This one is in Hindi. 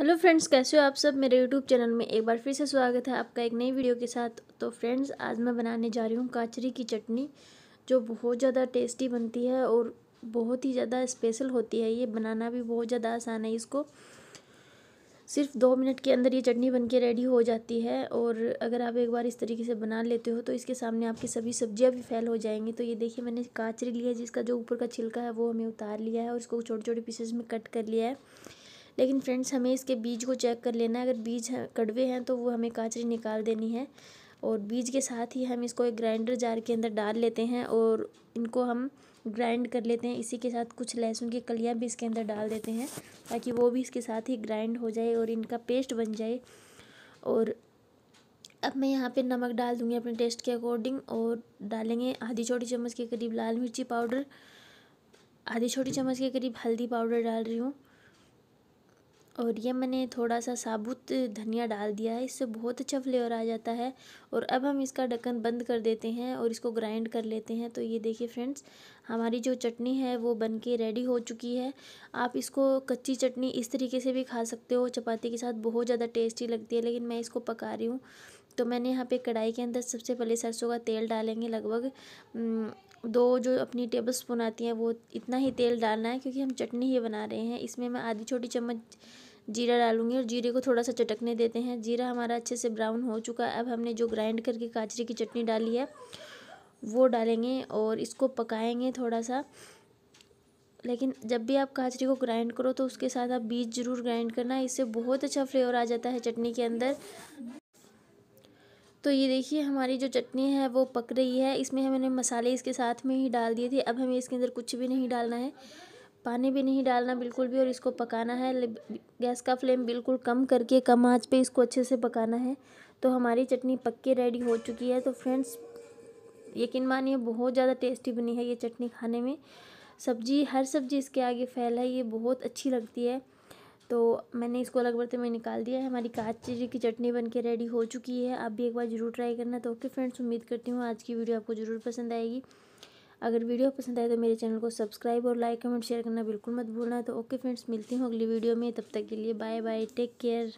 हेलो फ्रेंड्स कैसे हो आप सब मेरे यूट्यूब चैनल में एक बार फिर से स्वागत है आपका एक नई वीडियो के साथ तो फ्रेंड्स आज मैं बनाने जा रही हूँ काचरी की चटनी जो बहुत ज़्यादा टेस्टी बनती है और बहुत ही ज़्यादा स्पेशल होती है ये बनाना भी बहुत ज़्यादा आसान है इसको सिर्फ दो मिनट के अंदर ये चटनी बन के रेडी हो जाती है और अगर आप एक बार इस तरीके से बना लेते हो तो इसके सामने आपकी सभी सब्जियाँ भी फैल हो जाएंगी तो ये देखिए मैंने काचरी लिया है जिसका जो ऊपर का छिलका है वो हमें उतार लिया है और इसको छोटे छोटे पीसेज में कट कर लिया है लेकिन फ्रेंड्स हमें इसके बीज को चेक कर लेना है अगर बीज कड़वे हैं तो वो हमें काचरी निकाल देनी है और बीज के साथ ही हम इसको एक ग्राइंडर जार के अंदर डाल लेते हैं और इनको हम ग्राइंड कर लेते हैं इसी के साथ कुछ लहसुन की कलियाँ भी इसके अंदर डाल देते हैं ताकि वो भी इसके साथ ही ग्राइंड हो जाए और इनका पेस्ट बन जाए और अब मैं यहाँ पे नमक डाल दूँगी अपने टेस्ट के अकॉर्डिंग और डालेंगे आधी छोटी चम्मच के करीब लाल मिर्ची पाउडर आधी छोटी चम्मच के करीब हल्दी पाउडर डाल रही हूँ और ये मैंने थोड़ा सा साबुत धनिया डाल दिया है इससे बहुत अच्छा फ्लेवर आ जाता है और अब हम इसका ढक्कन बंद कर देते हैं और इसको ग्राइंड कर लेते हैं तो ये देखिए फ्रेंड्स हमारी जो चटनी है वो बन के रेडी हो चुकी है आप इसको कच्ची चटनी इस तरीके से भी खा सकते हो चपाती के साथ बहुत ज़्यादा टेस्टी लगती है लेकिन मैं इसको पका रही हूँ तो मैंने यहाँ पर कढ़ाई के अंदर सबसे पहले सरसों का तेल डालेंगे लगभग दो जो अपनी टेबल स्पून आती हैं वो इतना ही तेल डालना है क्योंकि हम चटनी ही बना रहे हैं इसमें मैं आधी छोटी चम्मच जीरा डालूंगी और जीरे को थोड़ा सा चटकने देते हैं जीरा हमारा अच्छे से ब्राउन हो चुका है अब हमने जो ग्राइंड करके काजरे की चटनी डाली है वो डालेंगे और इसको पकाएंगे थोड़ा सा लेकिन जब भी आप काजरी को ग्राइंड करो तो उसके साथ आप बीज ज़रूर ग्राइंड करना इससे बहुत अच्छा फ्लेवर आ जाता है चटनी के अंदर तो ये देखिए हमारी जो चटनी है वो पक रही है इसमें हमने मसाले इसके साथ में ही डाल दिए थे अब हमें इसके अंदर कुछ भी नहीं डालना है पानी भी नहीं डालना बिल्कुल भी और इसको पकाना है गैस का फ्लेम बिल्कुल कम करके कम आंच पे इसको अच्छे से पकाना है तो हमारी चटनी पक के रेडी हो चुकी है तो फ्रेंड्स यकीन मानिए बहुत ज़्यादा टेस्टी बनी है ये चटनी खाने में सब्जी हर सब्जी इसके आगे फैल है ये बहुत अच्छी लगती है तो मैंने इसको अलग बर्तन में निकाल दिया है हमारी चीजी की चटनी बन के रेडी हो चुकी है आप भी एक बार ज़रूर ट्राई करना तो ओके फ्रेंड्स उम्मीद करती हूँ आज की वीडियो आपको ज़रूर पसंद आएगी अगर वीडियो पसंद आए तो मेरे चैनल को सब्सक्राइब और लाइक कमेंट शेयर करना बिल्कुल मत भूलना तो ओके फ्रेंड्स मिलती हूँ अगली वीडियो में तब तक के लिए बाय बाय टेक केयर